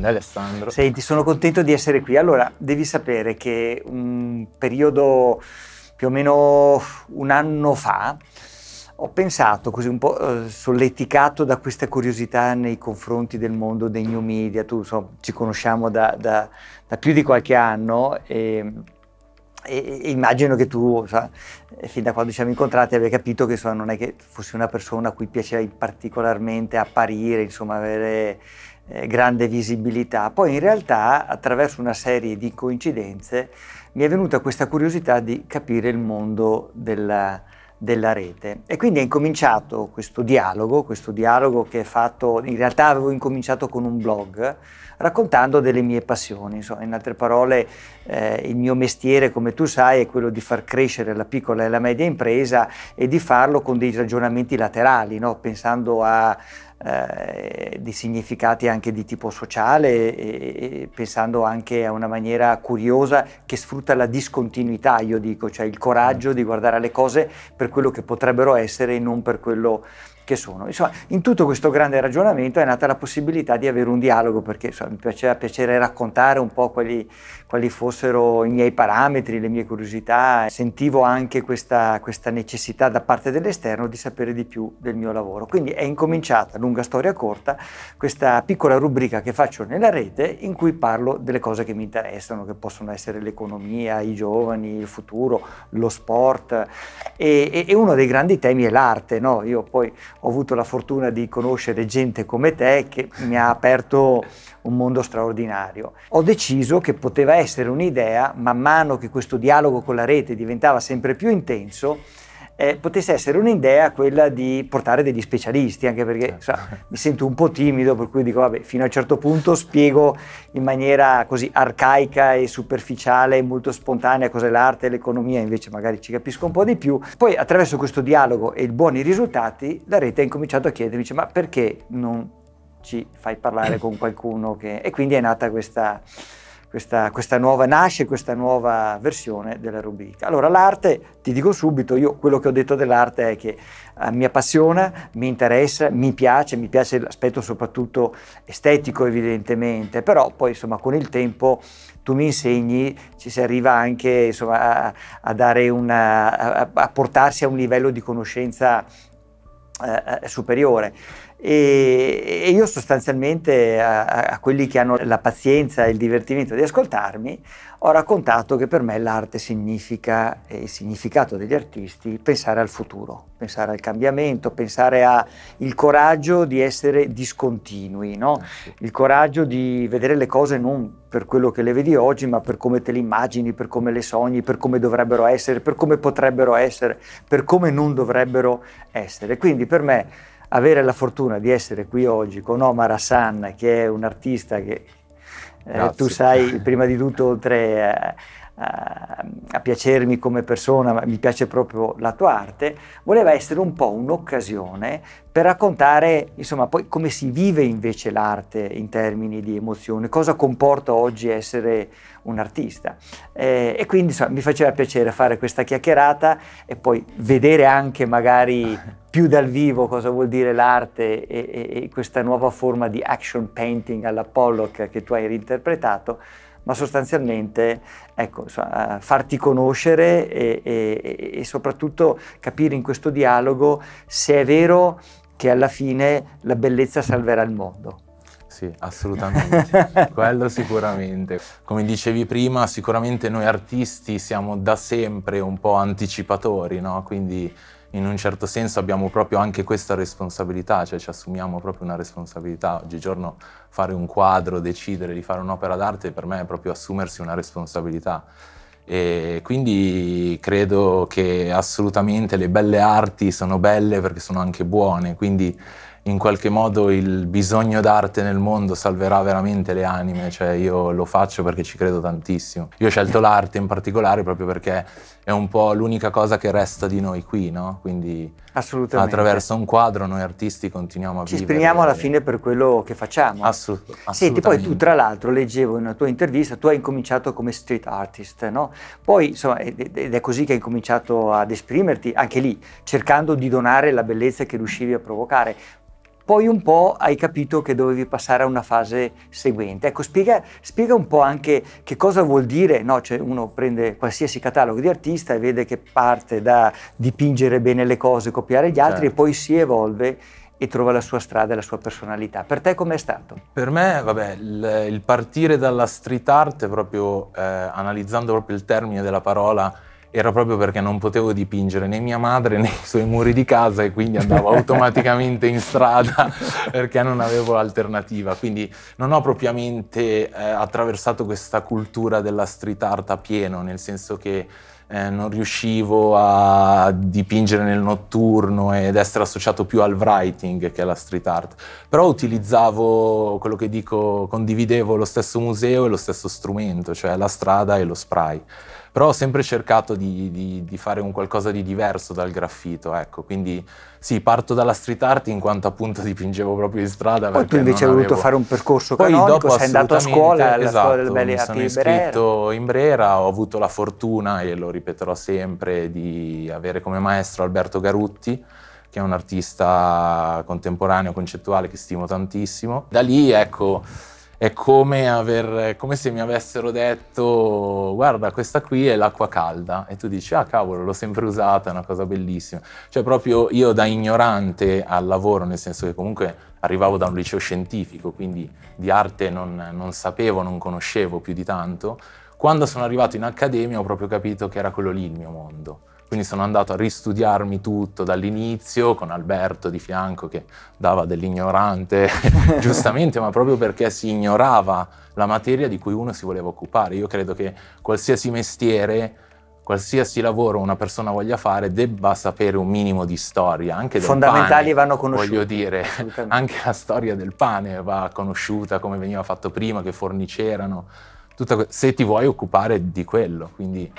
grande Alessandro. Senti, sono contento di essere qui. Allora, devi sapere che un periodo più o meno un anno fa ho pensato, così un po' eh, solleticato da questa curiosità nei confronti del mondo dei new media, tu insomma, ci conosciamo da, da, da, più di qualche anno e, e, immagino che tu, sa, fin da quando ci siamo incontrati, abbia capito che insomma, non è che fossi una persona a cui piaceva particolarmente apparire, insomma avere eh, grande visibilità. Poi in realtà attraverso una serie di coincidenze mi è venuta questa curiosità di capire il mondo della, della rete. E quindi è incominciato questo dialogo, questo dialogo che è fatto, in realtà avevo incominciato con un blog, raccontando delle mie passioni. Insomma, in altre parole, eh, il mio mestiere, come tu sai, è quello di far crescere la piccola e la media impresa e di farlo con dei ragionamenti laterali, no? pensando a eh, di significati anche di tipo sociale e, e, pensando anche a una maniera curiosa che sfrutta la discontinuità, io dico, cioè il coraggio di guardare le cose per quello che potrebbero essere e non per quello che che sono. Insomma, in tutto questo grande ragionamento è nata la possibilità di avere un dialogo, perché insomma, mi piaceva piacere raccontare un po' quali, quali, fossero i miei parametri, le mie curiosità, sentivo anche questa, questa necessità da parte dell'esterno di sapere di più del mio lavoro. Quindi è incominciata, lunga storia corta, questa piccola rubrica che faccio nella rete in cui parlo delle cose che mi interessano, che possono essere l'economia, i giovani, il futuro, lo sport e, e uno dei grandi temi è l'arte. No? Io poi ho avuto la fortuna di conoscere gente come te che mi ha aperto un mondo straordinario. Ho deciso che poteva essere un'idea, man mano che questo dialogo con la rete diventava sempre più intenso, eh, potesse essere un'idea quella di portare degli specialisti, anche perché certo. sa, mi sento un po' timido, per cui dico, vabbè, fino a un certo punto spiego in maniera così arcaica e superficiale, molto spontanea cos'è l'arte e l'economia, invece magari ci capisco un po' di più. Poi attraverso questo dialogo e i buoni risultati, la rete ha incominciato a chiedermi, dice, ma perché non ci fai parlare con qualcuno? Che... E quindi è nata questa questa, questa nuova, nasce questa nuova versione della rubrica. Allora l'arte, ti dico subito, io quello che ho detto dell'arte è che eh, mi appassiona, mi interessa, mi piace, mi piace l'aspetto soprattutto estetico evidentemente, però poi insomma con il tempo tu mi insegni, ci si arriva anche insomma, a, a, una, a, a portarsi a un livello di conoscenza eh, eh superiore e, io sostanzialmente a, a, quelli che hanno la pazienza e il divertimento di ascoltarmi ho raccontato che per me l'arte significa, e il significato degli artisti, pensare al futuro, pensare al cambiamento, pensare al coraggio di essere discontinui, no? Eh, il coraggio di vedere le cose non per quello che le vedi oggi, ma per come te le immagini, per come le sogni, per come dovrebbero essere, per come potrebbero essere, per come non dovrebbero essere. Quindi per me avere la fortuna di essere qui oggi con Omar Hassan, che è un artista che eh, tu sai prima di tutto, oltre a, a piacermi come persona, ma mi piace proprio la tua arte, voleva essere un po' un'occasione per raccontare, insomma, poi come si vive invece l'arte in termini di emozione, cosa comporta oggi essere un artista. Eh, e quindi insomma, mi faceva piacere fare questa chiacchierata e poi vedere anche magari più dal vivo cosa vuol dire l'arte e, e, e questa nuova forma di action painting alla Pollock che tu hai reinterpretato ma sostanzialmente ecco, farti conoscere e, e, e soprattutto capire in questo dialogo se è vero che alla fine la bellezza salverà il mondo. Sì, assolutamente, quello sicuramente. Come dicevi prima, sicuramente noi artisti siamo da sempre un po' anticipatori, no? Quindi in un certo senso abbiamo proprio anche questa responsabilità, cioè ci assumiamo proprio una responsabilità. Oggigiorno fare un quadro, decidere di fare un'opera d'arte per me è proprio assumersi una responsabilità. E quindi credo che assolutamente le belle arti sono belle perché sono anche buone, quindi in qualche modo il bisogno d'arte nel mondo salverà veramente le anime, cioè io lo faccio perché ci credo tantissimo. Io ho scelto l'arte in particolare proprio perché è un po' l'unica cosa che resta di noi qui, no? Quindi attraverso un quadro noi artisti continuiamo a ci vivere. Ci esprimiamo alla fine per quello che facciamo. Assu- Senti, poi tu tra l'altro leggevo in una tua intervista, tu hai incominciato come street artist, no? Poi insomma, ed è così che hai incominciato ad esprimerti, anche lì, cercando di donare la bellezza che riuscivi a provocare poi un po' hai capito che dovevi passare a una fase seguente. Ecco, spiega, spiega un po' anche che cosa vuol dire, no? cioè uno prende qualsiasi catalogo di artista e vede che parte da dipingere bene le cose, copiare gli altri certo. e poi si evolve e trova la sua strada e la sua personalità. Per te com'è stato? Per me, vabbè, il, partire dalla street art, proprio eh, analizzando proprio il termine della parola, era proprio perché non potevo dipingere né mia madre né i suoi muri di casa e quindi andavo automaticamente in strada perché non avevo alternativa. Quindi non ho propriamente eh, attraversato questa cultura della street art a pieno, nel senso che eh, non riuscivo a dipingere nel notturno ed essere associato più al writing che alla street art, però utilizzavo quello che dico, condividevo lo stesso museo e lo stesso strumento, cioè la strada e lo spray però ho sempre cercato di, di, di, fare un qualcosa di diverso dal graffito, ecco, quindi sì, parto dalla street art in quanto appunto dipingevo proprio in strada. Poi tu invece hai voluto avevo... fare un percorso Poi canonico, dopo sei andato a scuola, alla esatto, scuola del Belle Arti di Brera. sono iscritto in Brera, ho avuto la fortuna, e lo ripeterò sempre, di avere come maestro Alberto Garutti, che è un artista contemporaneo, concettuale, che stimo tantissimo. Da lì, ecco è come, aver, come, se mi avessero detto guarda questa qui è l'acqua calda e tu dici ah cavolo l'ho sempre usata, è una cosa bellissima. Cioè proprio io da ignorante al lavoro, nel senso che comunque arrivavo da un liceo scientifico, quindi di arte non, non sapevo, non conoscevo più di tanto, quando sono arrivato in accademia ho proprio capito che era quello lì il mio mondo quindi sono andato a ristudiarmi tutto dall'inizio con Alberto di fianco che dava dell'ignorante, giustamente, ma proprio perché si ignorava la materia di cui uno si voleva occupare. Io credo che qualsiasi mestiere qualsiasi lavoro una persona voglia fare debba sapere un minimo di storia, anche del Fondamentali pane, vanno conosciuti. Voglio dire, anche la storia del pane va conosciuta, come veniva fatto prima, che fornici erano, que- se ti vuoi occupare di quello, quindi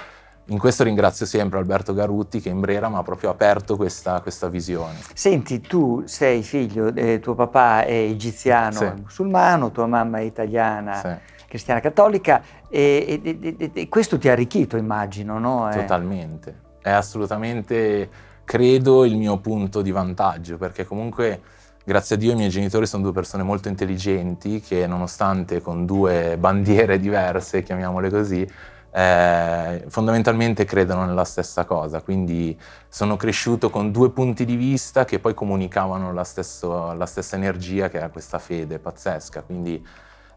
in questo ringrazio sempre Alberto Garutti che in Brera mi ha proprio aperto questa, questa visione. Senti, tu sei figlio, eh, tuo papà è egiziano sì. musulmano, tua mamma è italiana. Sì cristiana cattolica e, e, e, e, questo ti ha arricchito, immagino, no? Eh. Totalmente, è assolutamente, credo, il mio punto di vantaggio, perché comunque, grazie a Dio, i miei genitori sono due persone molto intelligenti che, nonostante con due bandiere diverse, chiamiamole così, eh, fondamentalmente credono nella stessa cosa, quindi sono cresciuto con due punti di vista che poi comunicavano la, stesso, la stessa energia che era questa fede pazzesca, quindi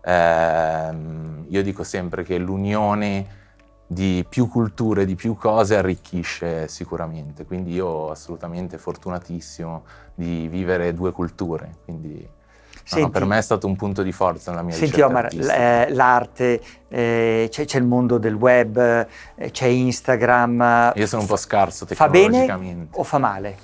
ehm, io dico sempre che l'unione di più culture, di più cose arricchisce sicuramente, quindi io assolutamente fortunatissimo di vivere due culture, quindi Senti, ah, no, per me è stato un punto di forza nella mia vita. Senti Omar, artistica. Eh, l'arte, eh, c'è, c'è, il mondo del web, eh, c'è Instagram. Io sono un po' scarso tecnologicamente. Fa bene o fa male?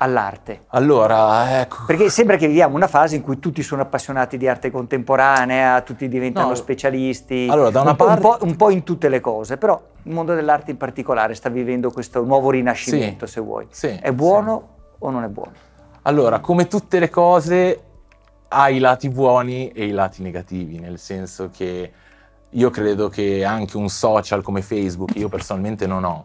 all'arte? Allora, ecco. Perché sembra che viviamo una fase in cui tutti sono appassionati di arte contemporanea, tutti diventano no, specialisti. Allora, da una un parte. Po', un, po', un po' in tutte le cose, però il mondo dell'arte in particolare sta vivendo questo nuovo rinascimento, sì, se vuoi. Sì, è buono sì. o non è buono? Allora, come tutte le cose, ha i lati buoni e i lati negativi, nel senso che io credo che anche un social come Facebook, io personalmente non ho,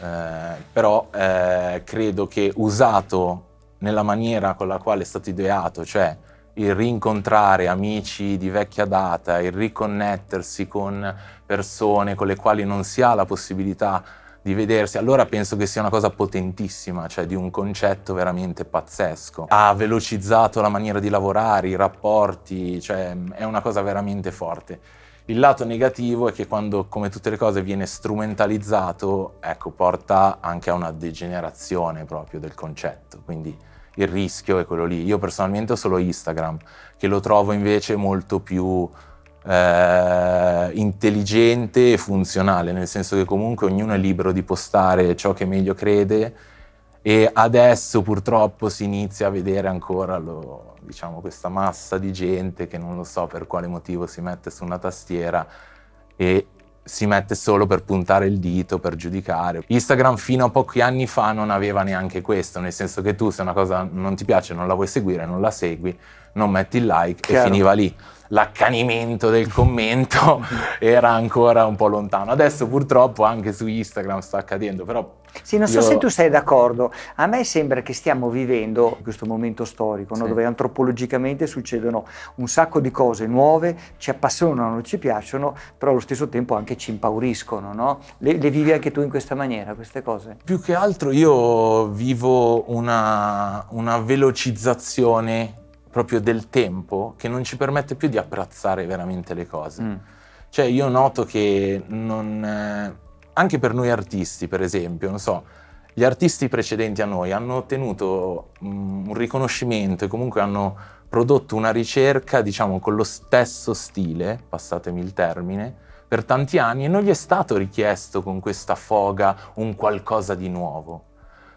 eh, però eh, credo che usato nella maniera con la quale è stato ideato, cioè il rincontrare amici di vecchia data, il riconnettersi con persone con le quali non si ha la possibilità di di vedersi, allora penso che sia una cosa potentissima, cioè di un concetto veramente pazzesco. Ha velocizzato la maniera di lavorare, i rapporti, cioè è una cosa veramente forte. Il lato negativo è che quando, come tutte le cose, viene strumentalizzato, ecco, porta anche a una degenerazione proprio del concetto, quindi il rischio è quello lì. Io personalmente ho solo Instagram, che lo trovo invece molto più eh, intelligente e funzionale, nel senso che comunque ognuno è libero di postare ciò che meglio crede e adesso purtroppo si inizia a vedere ancora lo, diciamo, questa massa di gente che non lo so per quale motivo si mette su una tastiera e si mette solo per puntare il dito, per giudicare. Instagram fino a pochi anni fa non aveva neanche questo, nel senso che tu se una cosa non ti piace, non la vuoi seguire, non la segui, non metti il like Chiaro. e finiva lì l'accanimento del commento era ancora un po' lontano. Adesso purtroppo anche su Instagram sta accadendo, però... Sì, non so io... se tu sei d'accordo, a me sembra che stiamo vivendo questo momento storico no? dove antropologicamente succedono un sacco di cose nuove, ci appassionano, ci piacciono, però allo stesso tempo anche ci impauriscono. No? Le, le vivi anche tu in questa maniera, queste cose? Più che altro io vivo una, una velocizzazione proprio del tempo che non ci permette più di apprezzare veramente le cose. Mm. Cioè io noto che non, eh, anche per noi artisti, per esempio, non so, gli artisti precedenti a noi hanno ottenuto mm, un riconoscimento e comunque hanno prodotto una ricerca, diciamo, con lo stesso stile, passatemi il termine, per tanti anni e non gli è stato richiesto con questa foga un qualcosa di nuovo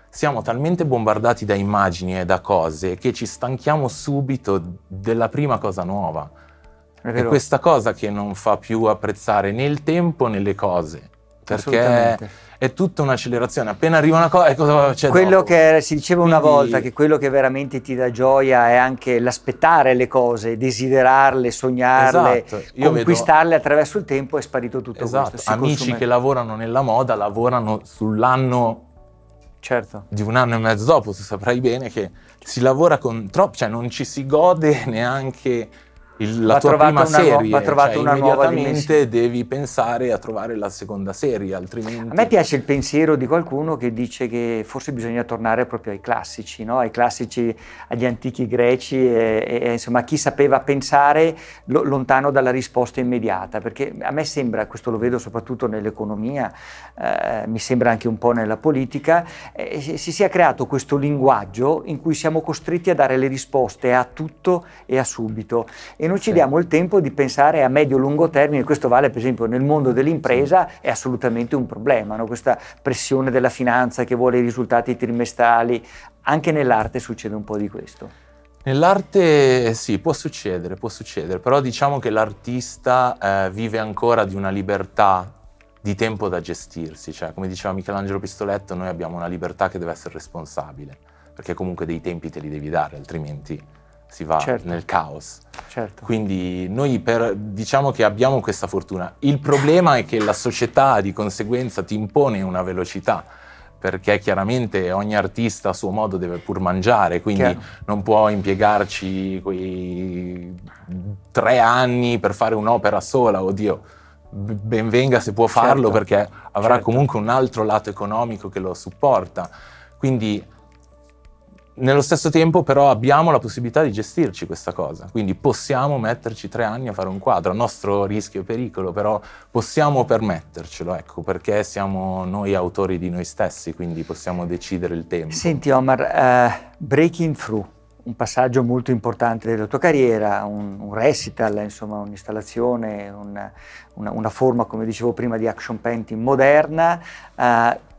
siamo talmente bombardati da immagini e da cose che ci stanchiamo subito della prima cosa nuova. È questa cosa che non fa più apprezzare né il tempo né le cose. Perché è tutta un'accelerazione. Appena arriva una cosa, cosa c'è Quello dopo. che si diceva Quindi... una volta, che quello che veramente ti dà gioia è anche l'aspettare le cose, desiderarle, sognarle, esatto. conquistarle vedo... attraverso il tempo è sparito tutto esatto. questo. Si Amici consume... che lavorano nella moda lavorano sull'anno certo. di un anno e mezzo dopo, tu saprai bene che si lavora con troppo, cioè non ci si gode neanche il, la tua prima serie, no, trovato cioè, una immediatamente devi pensare a trovare la seconda serie, altrimenti... A me piace il pensiero di qualcuno che dice che forse bisogna tornare proprio ai classici, no? ai classici, agli antichi greci, e, e, insomma chi sapeva pensare lo, lontano dalla risposta immediata, perché a me sembra, questo lo vedo soprattutto nell'economia, eh, mi sembra anche un po' nella politica, eh, si sia creato questo linguaggio in cui siamo costretti a dare le risposte a tutto e a subito. E non ci diamo il tempo di pensare a medio-lungo termine, questo vale per esempio nel mondo dell'impresa, è assolutamente un problema, no? questa pressione della finanza che vuole i risultati trimestrali, anche nell'arte succede un po' di questo. Nell'arte sì, può succedere, può succedere, però diciamo che l'artista eh, vive ancora di una libertà di tempo da gestirsi, cioè come diceva Michelangelo Pistoletto, noi abbiamo una libertà che deve essere responsabile, perché comunque dei tempi te li devi dare, altrimenti si va certo. nel caos. Certo. Quindi noi per, diciamo che abbiamo questa fortuna. Il problema è che la società di conseguenza ti impone una velocità perché chiaramente ogni artista a suo modo deve pur mangiare, quindi Chiaro. non può impiegarci quei tre anni per fare un'opera sola, oddio, benvenga se può farlo certo. perché avrà certo. comunque un altro lato economico che lo supporta. Quindi nello stesso tempo però abbiamo la possibilità di gestirci questa cosa, quindi possiamo metterci tre anni a fare un quadro, a nostro rischio e pericolo, però possiamo permettercelo, ecco, perché siamo noi autori di noi stessi, quindi possiamo decidere il tempo. Senti Omar, uh, Breaking Through, un passaggio molto importante della tua carriera, un, un recital, insomma un'installazione, una, una, una, forma, come dicevo prima, di action painting moderna, uh,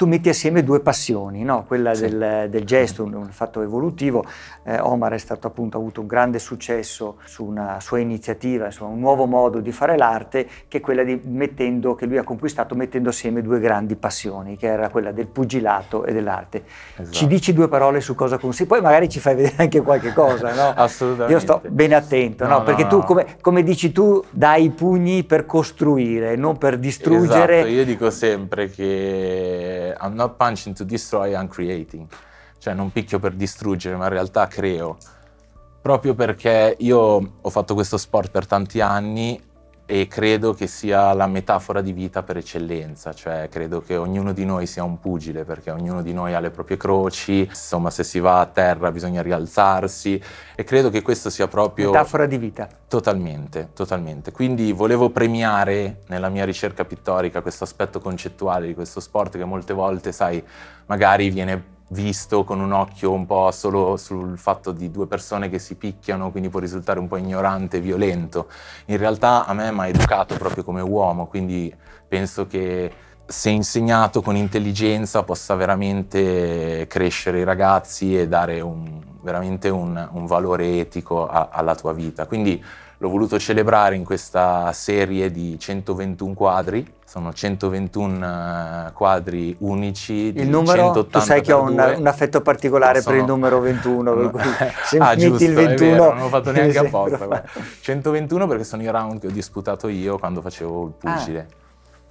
tu metti assieme due passioni, no? quella sì. del, del, gesto, un, un fatto evolutivo. Eh, Omar è stato appunto avuto un grande successo su una sua iniziativa, insomma, un nuovo modo di fare l'arte, che è quella di, mettendo, che lui ha conquistato mettendo assieme due grandi passioni, che era quella del pugilato e dell'arte. Esatto. Ci dici due parole su cosa consiste, poi magari ci fai vedere anche qualche cosa, no? Assolutamente. Io sto bene attento, no, no, perché tu, come, come, dici tu, dai i pugni per costruire, non per distruggere. Esatto, io dico sempre che cioè I'm not punching to destroy, I'm creating. Cioè non picchio per distruggere, ma in realtà creo. Proprio perché io ho fatto questo sport per tanti anni e credo che sia la metafora di vita per eccellenza, cioè credo che ognuno di noi sia un pugile perché ognuno di noi ha le proprie croci, insomma se si va a terra bisogna rialzarsi e credo che questo sia proprio... Metafora di vita. Totalmente, totalmente. Quindi volevo premiare nella mia ricerca pittorica questo aspetto concettuale di questo sport che molte volte, sai, magari viene visto con un occhio un po' solo sul fatto di due persone che si picchiano, quindi può risultare un po' ignorante e violento. In realtà a me mi ha educato proprio come uomo, quindi penso che se insegnato con intelligenza possa veramente crescere i ragazzi e dare un, veramente un, un valore etico a, alla tua vita. Quindi l'ho voluto celebrare in questa serie di 121 quadri, sono 121 eh, quadri unici. Il numero, tu sai che ho un, un affetto particolare sono... per il numero 21, ah, se ah, giusto, il 21... Vero, non l'ho fatto neanche apposta. 121 perché sono i round che ho disputato io quando facevo il ah. pugile. Ah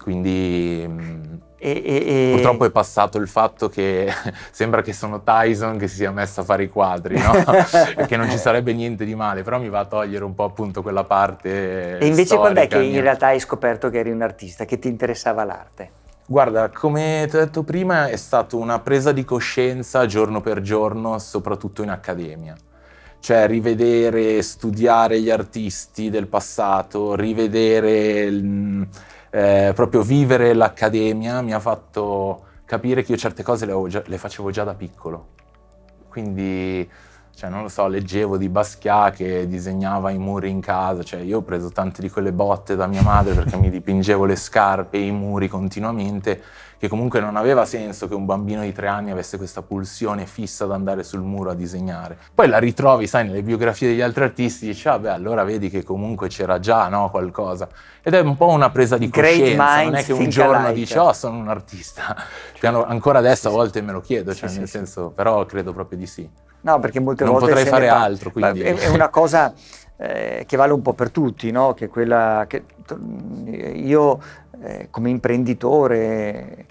quindi mm, e, e, purtroppo è passato il fatto che sembra che sono Tyson che si sia messo a fare i quadri, no? che non ci sarebbe niente di male, però mi va a togliere un po' appunto quella parte. E invece quando è che in realtà hai scoperto che eri un artista, che ti interessava l'arte? Guarda, come ti ho detto prima, è stata una presa di coscienza giorno per giorno, soprattutto in accademia cioè rivedere, studiare gli artisti del passato, rivedere eh, proprio vivere l'accademia mi ha fatto capire che io certe cose le, già, le facevo già da piccolo. Quindi, cioè, non lo so, leggevo di Basquiat che disegnava i muri in casa, cioè, io ho preso tante di quelle botte da mia madre perché mi dipingevo le scarpe e i muri continuamente che comunque non aveva senso che un bambino di tre anni avesse questa pulsione fissa ad andare sul muro a disegnare. Poi la ritrovi, sai, nelle biografie degli altri artisti, dici, ah beh, allora vedi che comunque c'era già no, qualcosa. Ed è un po' una presa di Great coscienza, non è che un giorno like. dici, oh, sono un artista. Cioè, ancora adesso a volte me lo chiedo, cioè, sì, nel sì, senso, sì. però credo proprio di sì. No, perché molte non volte... Non potrei fare ne... altro, quindi... È una cosa eh, che vale un po' per tutti, no? che quella che mm, io eh, come imprenditore,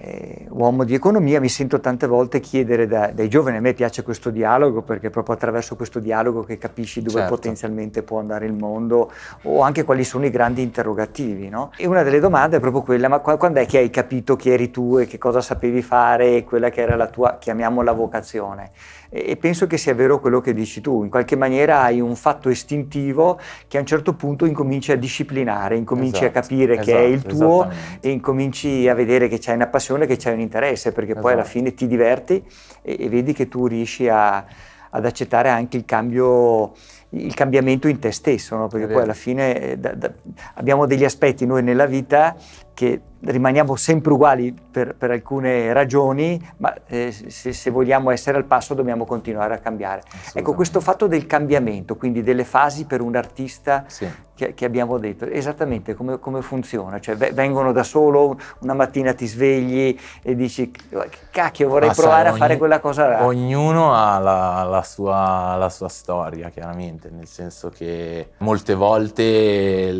eh, uomo di economia, mi sento tante volte chiedere da, dai giovani, a me piace questo dialogo perché è proprio attraverso questo dialogo che capisci dove certo. potenzialmente può andare il mondo o anche quali sono i grandi interrogativi. No? E una delle domande è proprio quella, ma quando è che hai capito chi eri tu e che cosa sapevi fare e quella che era la tua, chiamiamola vocazione? e penso che sia vero quello che dici tu, in qualche maniera hai un fatto istintivo che a un certo punto incominci a disciplinare, incominci esatto, a capire esatto, che è esatto, il tuo e incominci a vedere che c'è una passione, che c'è un interesse, perché esatto. poi alla esatto. fine ti diverti e, e vedi che tu riesci a, ad accettare anche il cambio il cambiamento in te stesso, no? perché poi alla fine eh, da, da, abbiamo degli aspetti noi nella vita che rimaniamo sempre uguali per, per alcune ragioni, ma eh, se, se, vogliamo essere al passo dobbiamo continuare a cambiare. Ecco, questo fatto del cambiamento, quindi delle fasi per un artista sì. che, che, abbiamo detto, esattamente come, come, funziona? Cioè vengono da solo, una mattina ti svegli e dici cacchio vorrei ma provare sai, a fare quella cosa là. Ognuno ha la, la, sua, la sua storia, chiaramente, nel senso che molte volte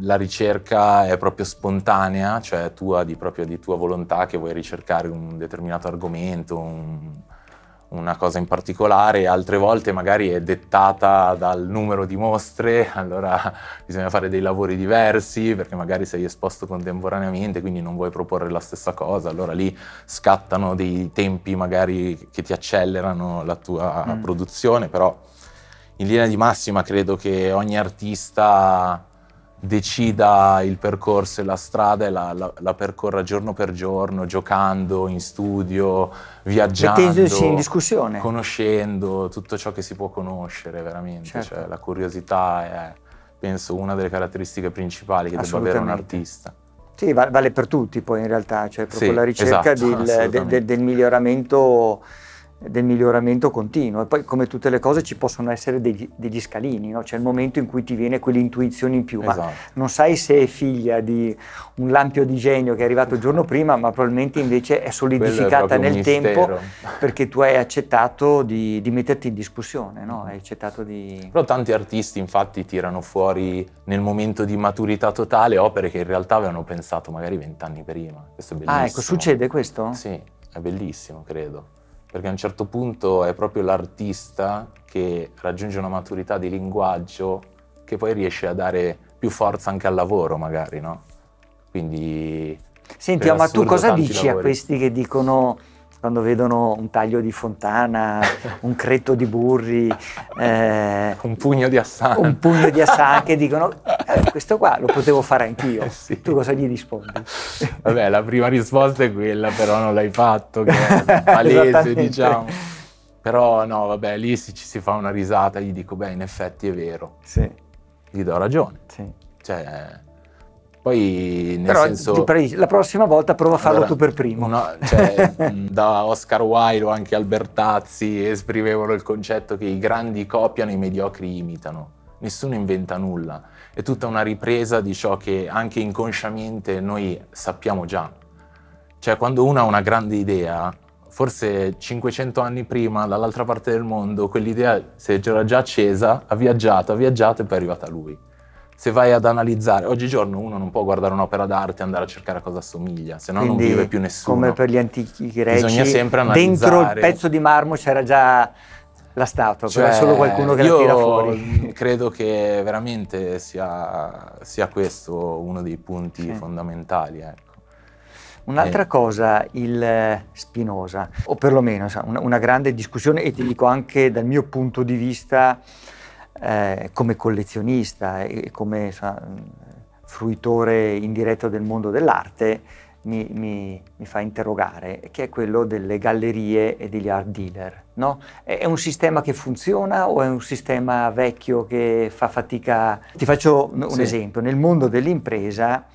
la ricerca è proprio spontanea mea, cioè tua, di, proprio di tua volontà che vuoi ricercare un determinato argomento, un, una cosa in particolare, altre volte magari è dettata dal numero di mostre, allora bisogna fare dei lavori diversi perché magari sei esposto contemporaneamente, quindi non vuoi proporre la stessa cosa, allora lì scattano dei tempi magari che ti accelerano la tua mm. produzione, però in linea di massima credo che ogni artista decida il percorso e la strada e la, la, la, percorra giorno per giorno, giocando in studio, viaggiando, Mettendosi in discussione. conoscendo tutto ciò che si può conoscere veramente. Certo. Cioè, la curiosità è, penso, una delle caratteristiche principali che deve avere un artista. Sì, vale per tutti poi in realtà, cioè proprio sì, la ricerca esatto, del, del, del miglioramento del miglioramento continuo e poi come tutte le cose ci possono essere degli, degli scalini, no? c'è il momento in cui ti viene quell'intuizione in più, esatto. ma non sai se è figlia di un lampio di genio che è arrivato il giorno prima, ma probabilmente invece è solidificata è nel tempo perché tu hai accettato di, di metterti in discussione, no? hai accettato di... Però tanti artisti infatti tirano fuori nel momento di maturità totale opere che in realtà avevano pensato magari vent'anni prima, questo è bellissimo. Ah ecco, succede questo? Sì, è bellissimo credo perché a un certo punto è proprio l'artista che raggiunge una maturità di linguaggio che poi riesce a dare più forza anche al lavoro, magari, no? Quindi. Senti, ma tu cosa dici lavori. a questi che dicono quando vedono un taglio di Fontana, un creto di Burri, eh, un pugno di Assange, un pugno di che dicono questo qua lo potevo fare anch'io. Eh, sì. Tu cosa gli rispondi? Vabbè, la prima risposta è quella, però non l'hai fatto, che è palese, diciamo. Però no, vabbè, lì si, ci si fa una risata, gli dico, beh, in effetti è vero. Sì. Gli do ragione. Sì. Cioè, poi nel Però, senso... Però la prossima volta prova a farlo allora, tu per primo. No, cioè, da Oscar Wilde o anche Albertazzi esprimevano il concetto che i grandi copiano, i mediocri imitano. Nessuno inventa nulla è tutta una ripresa di ciò che anche inconsciamente noi sappiamo già. Cioè quando uno ha una grande idea, forse 500 anni prima, dall'altra parte del mondo, quell'idea se era già accesa, ha viaggiato, ha viaggiato e poi è arrivata a lui. Se vai ad analizzare, oggigiorno uno non può guardare un'opera d'arte e andare a cercare a cosa assomiglia, se no non vive più nessuno. Come per gli antichi greci, Bisogna sempre analizzare. dentro il pezzo di marmo c'era già la statua, cioè, però solo qualcuno che la tira fuori. credo che veramente sia, sia questo uno dei punti sì. fondamentali. Ecco. Un'altra eh. cosa, il eh, Spinosa, o perlomeno una, una grande discussione, e ti dico anche dal mio punto di vista eh, come collezionista e come sa, fruitore indiretto del mondo dell'arte, mi, mi, mi, fa interrogare, che è quello delle gallerie e degli art dealer. No? È un sistema che funziona o è un sistema vecchio che fa fatica? Ti faccio un sì. esempio, nel mondo dell'impresa,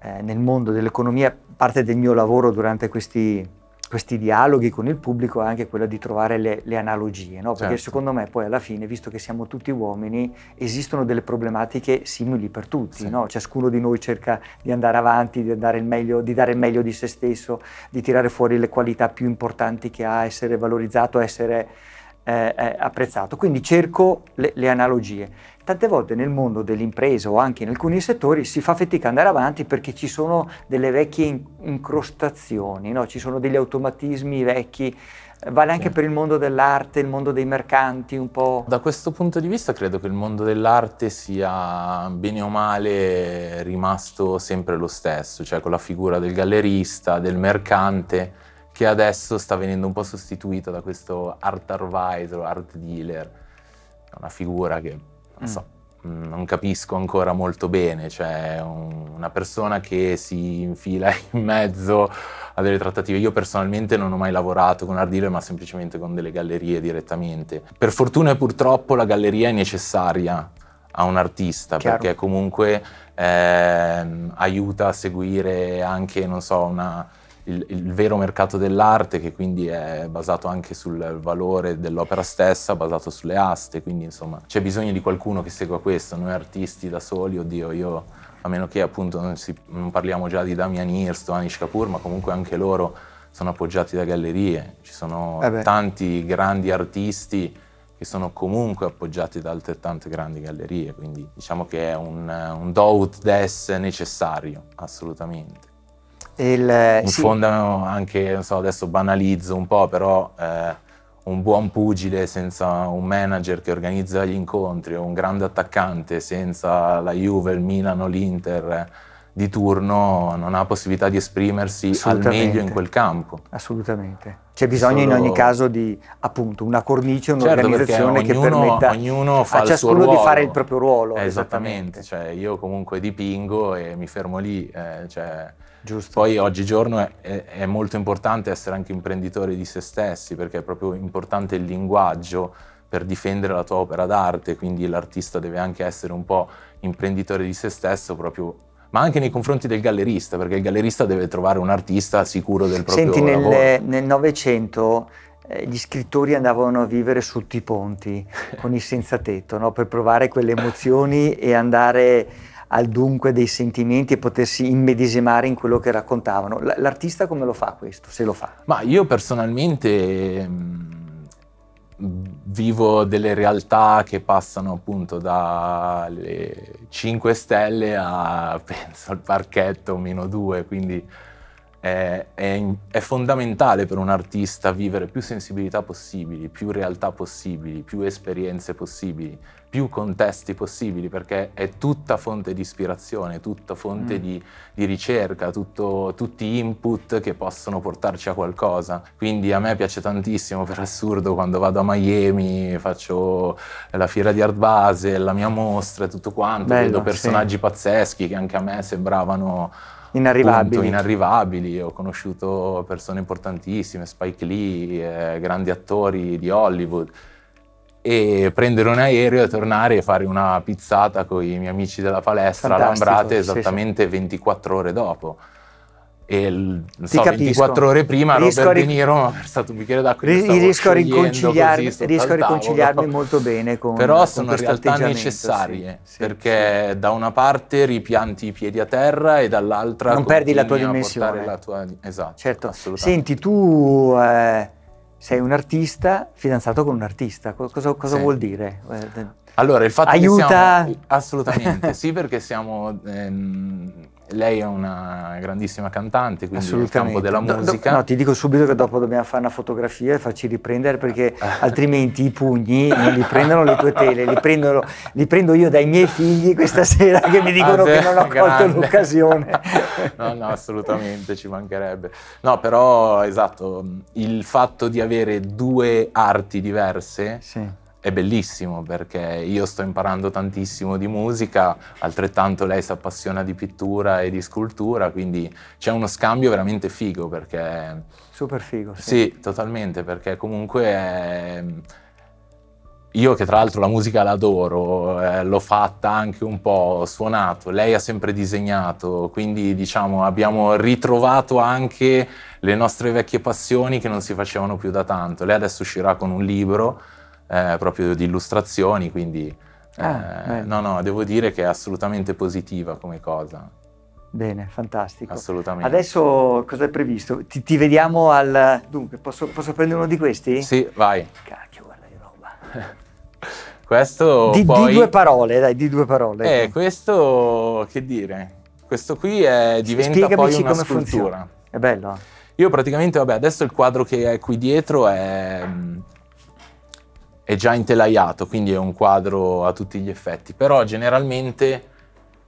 eh, nel mondo dell'economia, parte del mio lavoro durante questi questi dialoghi con il pubblico è anche quella di trovare le, le analogie, no? perché certo. secondo me poi alla fine, visto che siamo tutti uomini, esistono delle problematiche simili per tutti, sì. no? ciascuno di noi cerca di andare avanti, di, meglio, di, dare il meglio di se stesso, di tirare fuori le qualità più importanti che ha, essere valorizzato, essere eh, eh, apprezzato. Quindi cerco le, le, analogie. Tante volte nel mondo dell'impresa o anche in alcuni settori si fa fatica ad andare avanti perché ci sono delle vecchie incrostazioni, no? ci sono degli automatismi vecchi. Vale anche sì. per il mondo dell'arte, il mondo dei mercanti, un po'. Da questo punto di vista credo che il mondo dell'arte sia bene o male rimasto sempre lo stesso, cioè con la figura del gallerista, del mercante che adesso sta venendo un po' sostituito da questo art advisor, art dealer, una figura che non, so, mm. non capisco ancora molto bene, cioè un, una persona che si infila in mezzo a delle trattative. Io personalmente non ho mai lavorato con art dealer, ma semplicemente con delle gallerie direttamente. Per fortuna e purtroppo la galleria è necessaria a un artista Chiaro. perché comunque eh, aiuta a seguire anche, non so, una il, il, vero mercato dell'arte, che quindi è basato anche sul valore dell'opera stessa, basato sulle aste, quindi insomma c'è bisogno di qualcuno che segua questo, noi artisti da soli, oddio, io a meno che appunto non, si, non parliamo già di Damian Hirst o Anish Kapoor, ma comunque anche loro sono appoggiati da gallerie, ci sono eh tanti grandi artisti che sono comunque appoggiati da altrettante grandi gallerie, quindi diciamo che è un, un do ut des necessario, assolutamente. Il, eh, in sì. fondo anche, so, adesso banalizzo un po', però eh, un buon pugile senza un manager che organizza gli incontri, un grande attaccante senza la Juve, il Milano, l'Inter eh, di turno non ha possibilità di esprimersi al meglio in quel campo. Assolutamente. C'è bisogno Solo... in ogni caso di appunto una cornice, certo, un'organizzazione certo, che permetta ognuno fa a ciascuno di fare il proprio ruolo. esattamente, esattamente. Cioè, io comunque dipingo e mi fermo lì. Eh, cioè, Giusto. Poi oggigiorno è, è, è, molto importante essere anche imprenditori di se stessi perché è proprio importante il linguaggio per difendere la tua opera d'arte, quindi l'artista deve anche essere un po' imprenditore di se stesso proprio ma anche nei confronti del gallerista, perché il gallerista deve trovare un artista sicuro del proprio Senti, nel, lavoro. nel Novecento eh, gli scrittori andavano a vivere sotto i ponti con i senza tetto no? per provare quelle emozioni e andare al dunque dei sentimenti e potersi immedesimare in quello che raccontavano. L'artista come lo fa questo, se lo fa? Ma io personalmente mm, vivo delle realtà che passano appunto dalle 5 stelle a penso al parchetto meno 2, quindi è, è, è, fondamentale per un artista vivere più sensibilità possibili, più realtà possibili, più esperienze possibili, più contesti possibili perché è tutta fonte di ispirazione, tutta fonte mm. di, di, ricerca, tutto, tutti input che possono portarci a qualcosa. Quindi a me piace tantissimo, per assurdo, quando vado a Miami, faccio la fiera di Art Basel, la mia mostra e tutto quanto, Bello, vedo personaggi sì. pazzeschi che anche a me sembravano inarrivabili. Punto, inarrivabili. Ho conosciuto persone importantissime, Spike Lee, eh, grandi attori di Hollywood e prendere un aereo e tornare e fare una pizzata con i miei amici della palestra a Lambrate esattamente sì, sì. 24 ore dopo. E il, so, 24 ore prima riesco Robert ric- De Niro mi ha versato un bicchiere d'acqua e mi riesco a riconciliarmi, così, riesco a riconciliarmi molto bene con Però con sono realtà necessarie sì, perché sì. da una parte ripianti i piedi a terra e dall'altra non perdi la tua dimensione. La tua... Esatto, certo. Senti, tu eh sei un artista fidanzato con un artista, cosa, cosa sì. vuol dire? Eh, allora, il fatto Aiuta... che siamo... Assolutamente, sì, perché siamo... Ehm, lei è una grandissima cantante, quindi nel campo della musica. Do, do, no, ti dico subito che dopo dobbiamo fare una fotografia e farci riprendere perché altrimenti i pugni non li prendono le tue tele, li, prendono, li prendo io dai miei figli questa sera che mi ah, dicono che non ho grande. colto l'occasione. no, no, assolutamente, ci mancherebbe. No, però esatto, il fatto di avere due arti diverse. Sì è bellissimo perché io sto imparando tantissimo di musica, altrettanto lei si appassiona di pittura e di scultura, quindi c'è uno scambio veramente figo perché... Super figo. Sì, sì totalmente, perché comunque è... Ehm, io che tra l'altro la musica l'adoro, eh, l'ho fatta anche un po', suonato, lei ha sempre disegnato, quindi diciamo abbiamo ritrovato anche le nostre vecchie passioni che non si facevano più da tanto. Lei adesso uscirà con un libro eh, proprio di illustrazioni, quindi ah, eh, no, no, devo dire che è assolutamente positiva come cosa. Bene, fantastico. Assolutamente. Adesso cosa è previsto? Ti, ti vediamo al... Dunque, posso, posso, prendere uno di questi? Sì, vai. Cacchio, guarda che roba. questo di, poi... di, due parole, dai, di due parole. Eh, questo, che dire, questo qui è, diventa Spiegamici poi una come scultura. Funziona. È bello. Io praticamente, vabbè, adesso il quadro che è qui dietro è... Mm, è già intelaiato, quindi è un quadro a tutti gli effetti. Però generalmente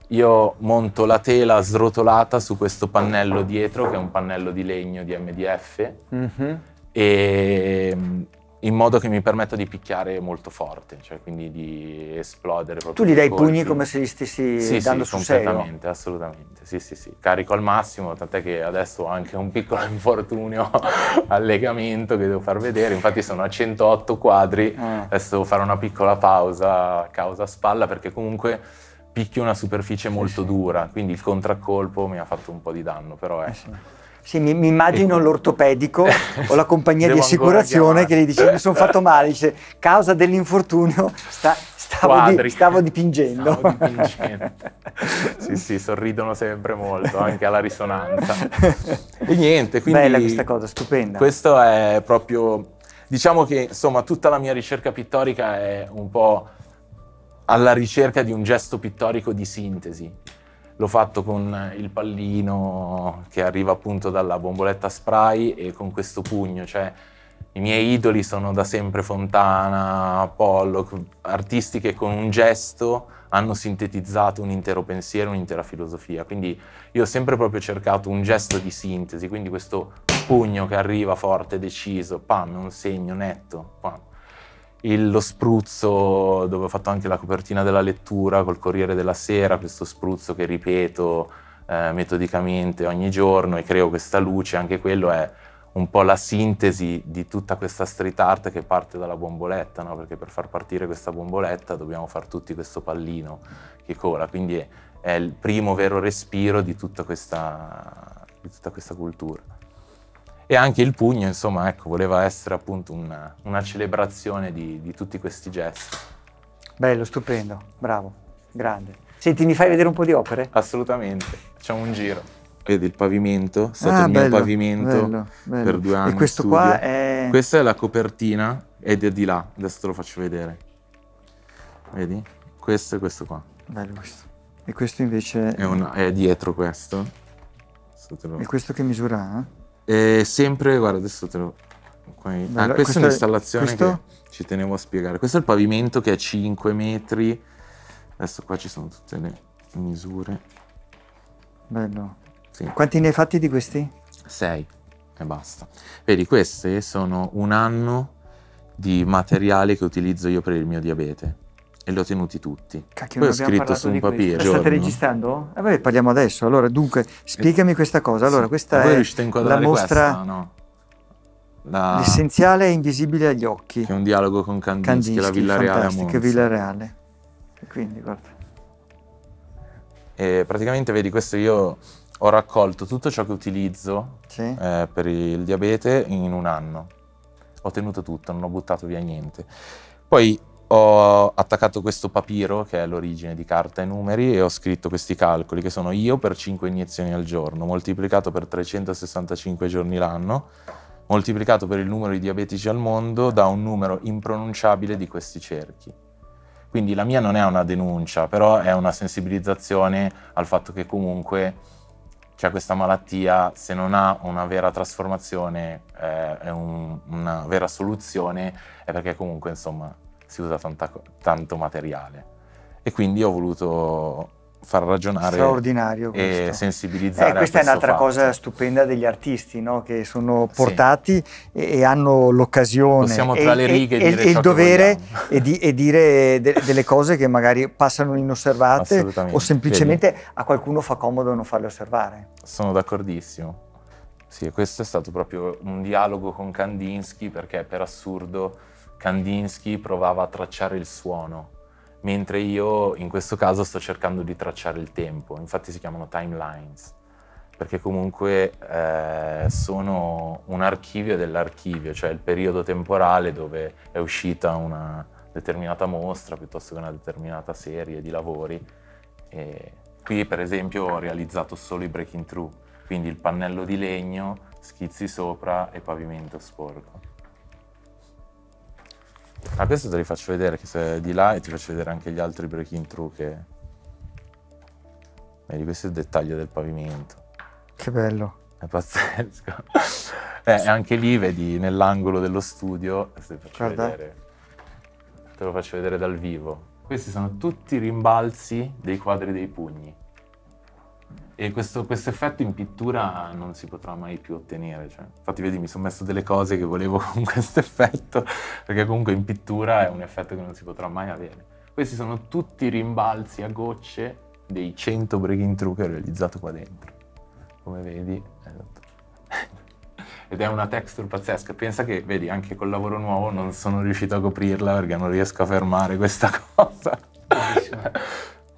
io monto la tela srotolata su questo pannello dietro, che è un pannello di legno di MDF, mm-hmm. e in modo che mi permetta di picchiare molto forte, cioè quindi di esplodere proprio. Tu gli dai i pugni come se li stessi sì, dando sì, su serio? completamente, assolutamente. Sì, sì, sì. Carico al massimo, tant'è che adesso ho anche un piccolo infortunio al legamento che devo far vedere. Infatti sono a 108 quadri, mm. adesso devo fare una piccola pausa a causa spalla perché comunque picchio una superficie molto sì, dura, quindi il contraccolpo mi ha fatto un po' di danno, però è... Eh, ecco. Sì, mi, mi immagino ecco. l'ortopedico o la compagnia di assicurazione che gli dice mi sono fatto male, dice causa dell'infortunio sta, stavo, di, stavo, dipingendo. Stavo dipingendo. sì, sì, sorridono sempre molto anche alla risonanza. e niente, quindi... Bella questa cosa, stupenda. Questo è proprio... Diciamo che insomma tutta la mia ricerca pittorica è un po' alla ricerca di un gesto pittorico di sintesi L'ho fatto con il pallino che arriva appunto dalla bomboletta spray e con questo pugno, cioè i miei idoli sono da sempre Fontana, Pollock, artisti che con un gesto hanno sintetizzato un intero pensiero, un'intera filosofia. Quindi io ho sempre proprio cercato un gesto di sintesi, quindi questo pugno che arriva forte, deciso, pam, è un segno netto, pam il, lo spruzzo dove ho fatto anche la copertina della lettura col Corriere della Sera, questo spruzzo che ripeto eh, metodicamente ogni giorno e creo questa luce, anche quello è un po' la sintesi di tutta questa street art che parte dalla bomboletta, no? perché per far partire questa bomboletta dobbiamo far tutti questo pallino che cola, quindi è, è il primo vero respiro di tutta questa, di tutta questa cultura e anche il pugno, insomma, ecco, voleva essere appunto una, una celebrazione di, di tutti questi gesti. Bello, stupendo, bravo, grande. Senti, mi fai vedere un po' di opere? Assolutamente, facciamo un giro. Vedi il pavimento, è stato ah, il mio bello, pavimento bello, bello. per due anni. E questo qua è... Questa è la copertina ed è di là, adesso te lo faccio vedere. Vedi? Questo e questo qua. Bello questo. E questo invece... È, una, è dietro questo. Lo... E questo che misura ha? Eh? E sempre, guarda, adesso te lo... Beh, ah, questa, questa, è un'installazione questo? che ci tenevo a spiegare. Questo è il pavimento che è 5 metri. Adesso qua ci sono tutte le misure. Bello. Sì. Quanti ne hai fatti di questi? 6 e basta. Vedi, queste sono un anno di materiale che utilizzo io per il mio diabete e li ho tenuti tutti. Cacchio, Poi ho scritto su un papiro. Lo state registrando? Eh, vabbè, parliamo adesso. Allora, dunque, spiegami eh, questa cosa. Allora, sì. questa è la mostra... Questa, no? La... L'essenziale è invisibile agli occhi. Che è un dialogo con Kandinsky, Kandinsky la Villa Reale a Monza. Villa Reale. Quindi, guarda. E praticamente, vedi, questo io ho raccolto tutto ciò che utilizzo sì. eh, per il diabete in un anno. Ho tenuto tutto, non ho buttato via niente. Poi ho attaccato questo papiro, che è l'origine di carta e numeri, e ho scritto questi calcoli, che sono io per 5 iniezioni al giorno, moltiplicato per 365 giorni l'anno, moltiplicato per il numero di diabetici al mondo, da un numero impronunciabile di questi cerchi. Quindi la mia non è una denuncia, però è una sensibilizzazione al fatto che comunque cioè questa malattia, se non ha una vera trasformazione eh, è un, una vera soluzione, è perché comunque insomma si usa tanta, tanto materiale. E quindi ho voluto far ragionare straordinario e sensibilizzare. Eh, questa è un'altra fatto. cosa stupenda degli artisti no? che sono portati sì. e, hanno l'occasione Possiamo e, e, e il dovere e, di, e, dire de, delle cose che magari passano inosservate o semplicemente Vedi? a qualcuno fa comodo non farle osservare. Sono d'accordissimo. Sì, questo è stato proprio un dialogo con Kandinsky perché per assurdo Kandinsky provava a tracciare il suono, mentre io in questo caso sto cercando di tracciare il tempo, infatti si chiamano timelines, perché comunque eh, sono un archivio dell'archivio, cioè il periodo temporale dove è uscita una determinata mostra piuttosto che una determinata serie di lavori. E qui per esempio ho realizzato solo i breaking through, quindi il pannello di legno, schizzi sopra e pavimento sporco. Ah, questo te li faccio vedere, che sei di là e ti faccio vedere anche gli altri breaking through che... Vedi, questo è il dettaglio del pavimento. Che bello. È pazzesco. eh, anche lì, vedi, nell'angolo dello studio, se faccio Guarda. vedere, te lo faccio vedere dal vivo. Questi sono tutti i rimbalzi dei quadri dei pugni. E questo, questo, effetto in pittura non si potrà mai più ottenere. Cioè. Infatti, vedi, mi sono messo delle cose che volevo con questo effetto, perché comunque in pittura è un effetto che non si potrà mai avere. Questi sono tutti rimbalzi a gocce dei 100 breaking through che ho realizzato qua dentro. Come vedi, esatto. ed è una texture pazzesca. Pensa che, vedi, anche col lavoro nuovo non sono riuscito a coprirla perché non riesco a fermare questa cosa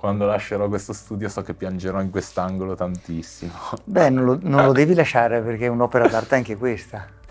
quando lascerò questo studio so che piangerò in quest'angolo tantissimo. Beh, non lo, non lo ah. devi lasciare perché è un'opera d'arte anche questa.